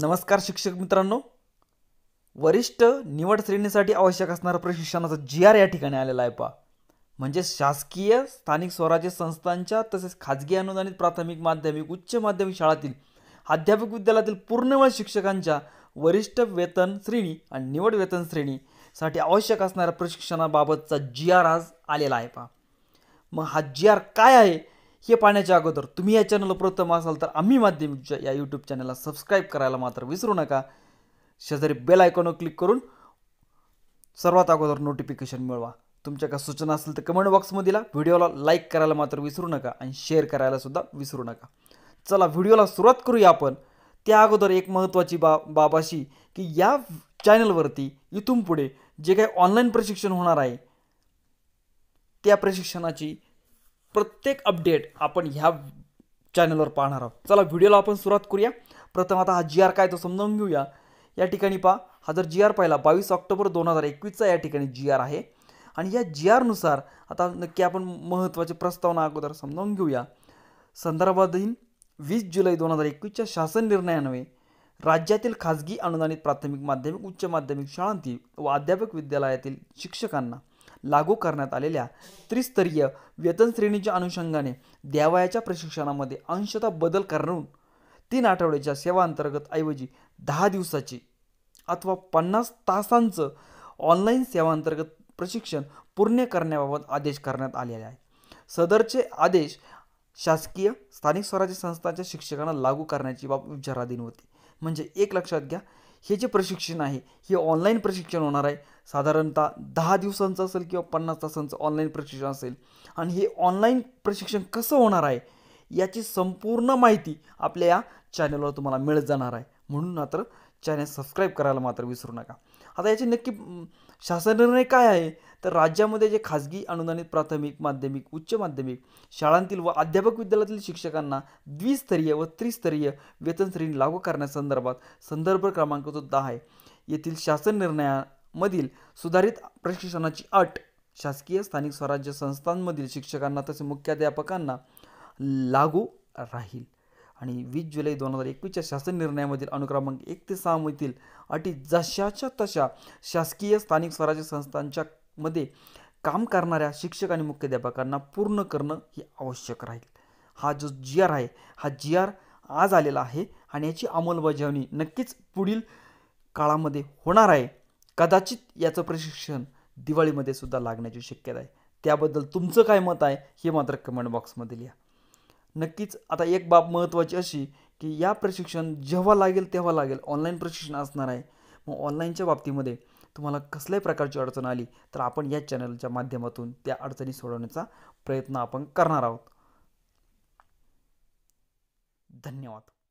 नमस्कार शिक्षक मित्रांनो वरिष्ठ निवड श्रेणीसाठी आवश्यक असणारा प्रशिक्षणाचा जी आर या ठिकाणी आलेला आहे पा म्हणजे शासकीय स्थानिक स्वराज्य संस्थांच्या तसेच खाजगी अनुदानित प्राथमिक माध्यमिक उच्च माध्यमिक शाळातील अध्यापक विद्यालयातील पूर्णवेळ शिक्षकांच्या वरिष्ठ वेतन श्रेणी आणि निवड वेतन श्रेणीसाठी आवश्यक असणाऱ्या प्रशिक्षणाबाबतचा जी आर आज आलेला आहे पा मग हा जी आर काय आहे हे पाहण्याच्या अगोदर तुम्ही या चॅनलला प्रथम असाल तर आम्ही माध्यमिकच्या या यूट्यूब चॅनलला सबस्क्राईब करायला मात्र विसरू नका शेजारी बेल आयकॉनवर क्लिक करून सर्वात अगोदर नोटिफिकेशन मिळवा तुमच्या का सूचना असेल तर कमेंट दिला व्हिडिओला लाईक करायला मात्र विसरू नका आणि शेअर करायला सुद्धा विसरू नका चला व्हिडिओला सुरुवात करूया आपण त्या अगोदर एक महत्त्वाची बा बाब अशी की या चॅनलवरती इथून पुढे जे काही ऑनलाईन प्रशिक्षण होणार आहे त्या प्रशिक्षणाची प्रत्येक अपडेट आपण ह्या चॅनलवर पाहणार आहोत चला व्हिडिओला आपण सुरुवात करूया प्रथम आता हा जी आर काय तो समजावून घेऊया या ठिकाणी पहा हा जर जी आर पाहिला बावीस ऑक्टोबर दोन हजार एकवीसचा या ठिकाणी जी आर आहे आणि या जी आरनुसार आता नक्की आपण महत्त्वाचे प्रस्तावना अगोदर समजावून घेऊया संदर्भाधीन वीस जुलै दोन हजार एकवीसच्या शासन निर्णयान्वये राज्यातील खाजगी अनुदानित प्राथमिक माध्यमिक उच्च माध्यमिक शाळांतील व अध्यापक विद्यालयातील शिक्षकांना लागू करण्यात आलेल्या त्रिस्तरीय वेतन श्रेणीच्या अनुषंगाने द्यावयाच्या प्रशिक्षणामध्ये अंशतः बदल करून तीन आठवड्याच्या सेवा अंतर्गत ऐवजी दहा दिवसाची अथवा पन्नास तासांचं ऑनलाईन सेवांतर्गत प्रशिक्षण पूर्ण करण्याबाबत आदेश करण्यात आलेले आहे सदरचे आदेश शासकीय स्थानिक स्वराज्य संस्थांच्या शिक्षकांना लागू करण्याची बाब विचाराधीन होती म्हणजे एक लक्षात घ्या हे जे प्रशिक्षण आहे हे ऑनलाईन प्रशिक्षण होणार आहे साधारणतः दहा दिवसांचं असेल किंवा पन्नास तासांचं ऑनलाईन प्रशिक्षण असेल आणि हे ऑनलाईन प्रशिक्षण कसं होणार आहे याची संपूर्ण माहिती आपल्या या चॅनलवर तुम्हाला मिळत जाणार आहे म्हणून मात्र चॅनल सबस्क्राईब करायला मात्र विसरू नका आता याचे नक्की शासन निर्णय काय आहे तर राज्यामध्ये जे खाजगी अनुदानित प्राथमिक माध्यमिक उच्च माध्यमिक शाळांतील व अध्यापक विद्यालयातील शिक्षकांना द्विस्तरीय व त्रिस्तरीय वेतन श्रेणी लागू करण्यासंदर्भात संदर्भ क्रमांक जो दहा आहे येथील शासन निर्णया मधील सुधारित प्रशिक्षणाची अट शासकीय स्थानिक स्वराज्य संस्थांमधील शिक्षकांना तसेच मुख्याध्यापकांना लागू राहील आणि वीस जुलै दोन हजार एकवीसच्या शासन निर्णयामधील अनुक्रमांक एक ते सहामधील अटी जशाच्या तशा शासकीय स्थानिक स्वराज्य संस्थांच्या मध्ये काम करणाऱ्या शिक्षक आणि मुख्याध्यापकांना पूर्ण करणं हे आवश्यक राहील हा जो जी आर आहे हा जी आर आज आलेला आहे आणि याची अंमलबजावणी नक्कीच पुढील काळामध्ये होणार आहे कदाचित याचं प्रशिक्षण दिवाळीमध्ये सुद्धा लागण्याची शक्यता आहे त्याबद्दल तुमचं काय मत आहे हे मात्र कमेंट बॉक्समध्ये लिहा नक्कीच आता एक बाब महत्त्वाची अशी की या प्रशिक्षण जेव्हा लागेल तेव्हा लागेल ऑनलाईन प्रशिक्षण असणार आहे मग ऑनलाईनच्या बाबतीमध्ये तुम्हाला कसल्याही प्रकारची अडचण आली तर आपण या चॅनलच्या माध्यमातून त्या अडचणी सोडवण्याचा प्रयत्न आपण करणार आहोत धन्यवाद